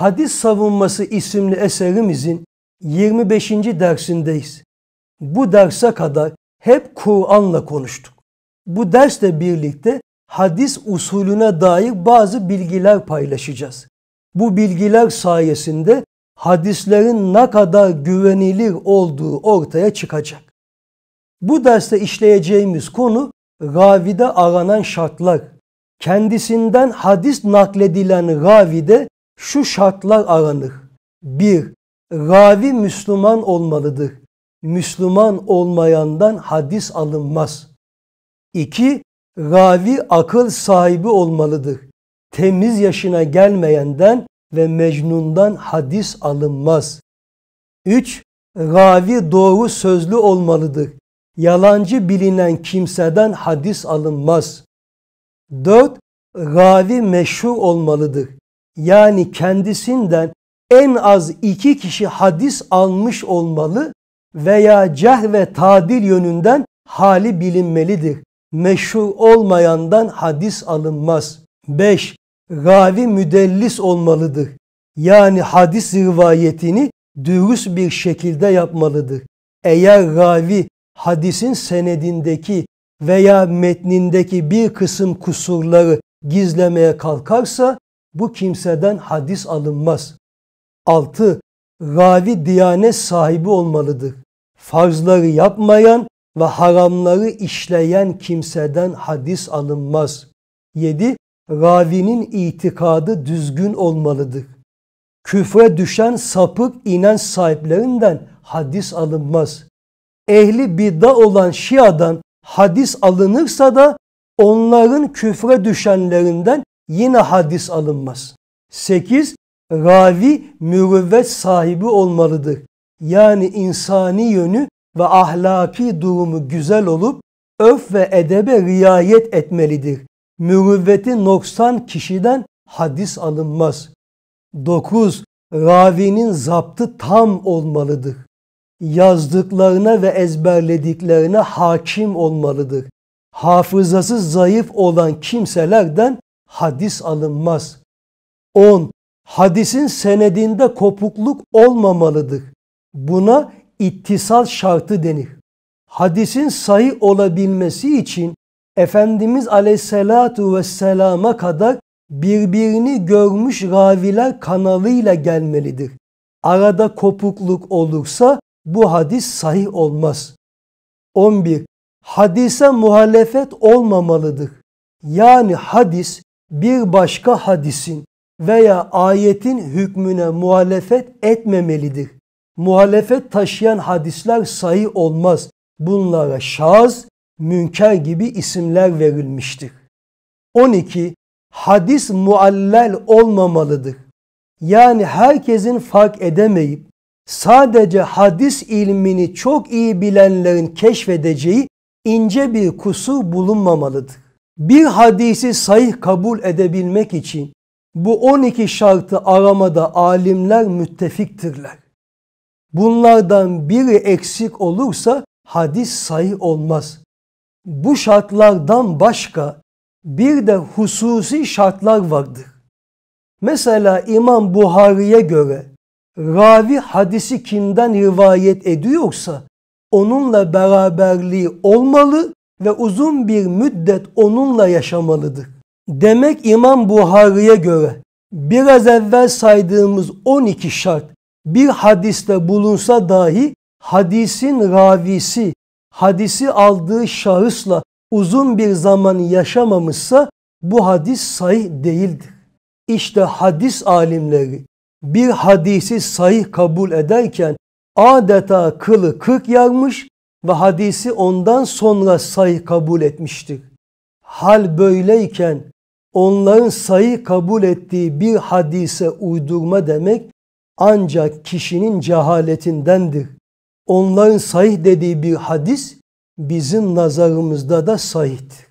Hadis Savunması isimli eserimizin 25. dersindeyiz. Bu derse kadar hep Kur'an'la konuştuk. Bu dersle birlikte hadis usulüne dair bazı bilgiler paylaşacağız. Bu bilgiler sayesinde hadislerin ne kadar güvenilir olduğu ortaya çıkacak. Bu derste işleyeceğimiz konu ravide aranan şartlar. Kendisinden hadis nakledilen ravide şu şartlar aranır. Bir, Ravi Müslüman olmalıdır. Müslüman olmayandan hadis alınmaz. İki, Ravi akıl sahibi olmalıdır. Temiz yaşına gelmeyenden ve mecnundan hadis alınmaz. Üç, Ravi doğru sözlü olmalıdır. Yalancı bilinen kimseden hadis alınmaz. Dört, Ravi meşhur olmalıdır yani kendisinden en az iki kişi hadis almış olmalı veya ceh ve tadil yönünden hali bilinmelidir. Meşhur olmayandan hadis alınmaz. 5. Ravi müdellis olmalıdır. Yani hadis rivayetini dürüst bir şekilde yapmalıdır. Eğer ravi hadisin senedindeki veya metnindeki bir kısım kusurları gizlemeye kalkarsa bu kimseden hadis alınmaz. 6. Ravi diyanet sahibi olmalıdır. Farzları yapmayan ve haramları işleyen kimseden hadis alınmaz. 7. Ravinin itikadı düzgün olmalıdır. Küfre düşen sapık inen sahiplerinden hadis alınmaz. Ehli bidda olan Şia'dan hadis alınırsa da onların küfre düşenlerinden yine hadis alınmaz. 8. Ravi mürüvvet sahibi olmalıdır. Yani insani yönü ve ahlaki durumu güzel olup öf ve edebe riayet etmelidir. Mürüvveti noksan kişiden hadis alınmaz. 9. Ravinin zaptı tam olmalıdır. Yazdıklarına ve ezberlediklerine hakim olmalıdır. Hafızası zayıf olan kimselerden hadis alınmaz. 10. Hadisin senedinde kopukluk olmamalıdır. Buna ittisal şartı denir. Hadisin sayı olabilmesi için Efendimiz Aleyhisselatu Vesselam'a kadar birbirini görmüş raviler kanalıyla gelmelidir. Arada kopukluk olursa bu hadis sahih olmaz. 11. Hadise muhalefet olmamalıdır. Yani hadis bir başka hadisin veya ayetin hükmüne muhalefet etmemelidir. Muhalefet taşıyan hadisler sayı olmaz. Bunlara şaz, münker gibi isimler verilmiştir. 12. Hadis muallel olmamalıdır. Yani herkesin fark edemeyip sadece hadis ilmini çok iyi bilenlerin keşfedeceği ince bir kusur bulunmamalıdır bir hadisi sahih kabul edebilmek için bu 12 şartı aramada alimler müttefiktirler. Bunlardan biri eksik olursa hadis sahih olmaz. Bu şartlardan başka bir de hususi şartlar vardır. Mesela İmam Buhari'ye göre ravi hadisi kimden rivayet ediyorsa onunla beraberliği olmalı ve uzun bir müddet onunla yaşamalıdır. Demek İmam Buhari'ye göre biraz evvel saydığımız 12 şart bir hadiste bulunsa dahi hadisin ravisi, hadisi aldığı şahısla uzun bir zaman yaşamamışsa bu hadis sahih değildir. İşte hadis alimleri bir hadisi sahih kabul ederken adeta kılı kırk yarmış, ve hadisi ondan sonra sayı kabul etmiştir. Hal böyleyken onların sayı kabul ettiği bir hadise uydurma demek ancak kişinin cehaletindendir. Onların sahih dediği bir hadis bizim nazarımızda da sahihtir.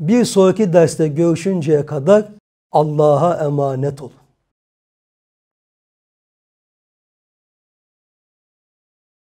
Bir sonraki derste görüşünceye kadar Allah'a emanet olun.